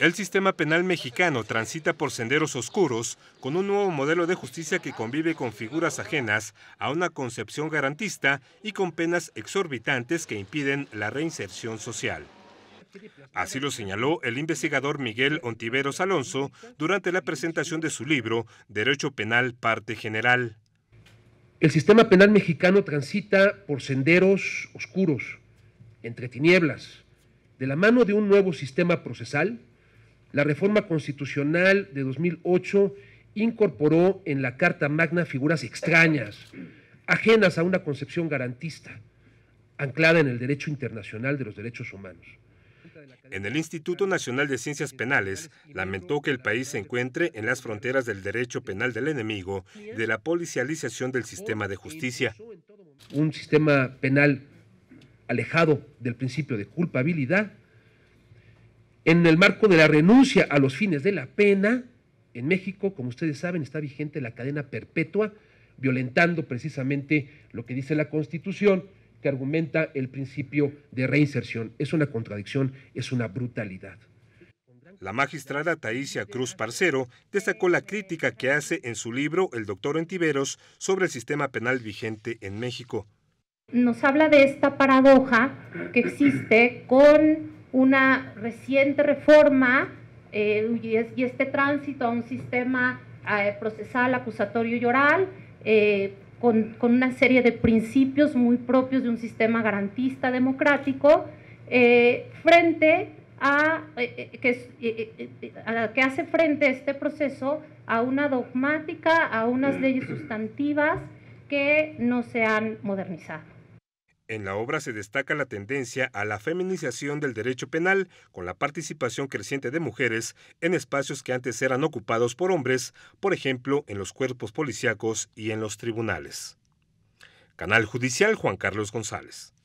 El sistema penal mexicano transita por senderos oscuros con un nuevo modelo de justicia que convive con figuras ajenas a una concepción garantista y con penas exorbitantes que impiden la reinserción social. Así lo señaló el investigador Miguel Ontiveros Alonso durante la presentación de su libro Derecho Penal Parte General. El sistema penal mexicano transita por senderos oscuros, entre tinieblas, de la mano de un nuevo sistema procesal, la reforma constitucional de 2008 incorporó en la Carta Magna figuras extrañas, ajenas a una concepción garantista, anclada en el derecho internacional de los derechos humanos. En el Instituto Nacional de Ciencias Penales, lamentó que el país se encuentre en las fronteras del derecho penal del enemigo de la policialización del sistema de justicia. Un sistema penal alejado del principio de culpabilidad, en el marco de la renuncia a los fines de la pena, en México, como ustedes saben, está vigente la cadena perpetua, violentando precisamente lo que dice la Constitución, que argumenta el principio de reinserción. Es una contradicción, es una brutalidad. La magistrada Taísia Cruz Parcero destacó la crítica que hace en su libro El doctor Entiveros sobre el sistema penal vigente en México nos habla de esta paradoja que existe con una reciente reforma eh, y, este tránsito a un sistema eh, procesal, acusatorio y oral, eh, con, una serie de principios muy propios de un sistema garantista democrático, frente a, que, que hace frente a este proceso a una dogmática, a unas mm. leyes sustantivas que no se han modernizado. En la obra se destaca la tendencia a la feminización del derecho penal, con la participación creciente de mujeres en espacios que antes eran ocupados por hombres, por ejemplo, en los cuerpos policíacos y en los tribunales. Canal Judicial Juan Carlos González.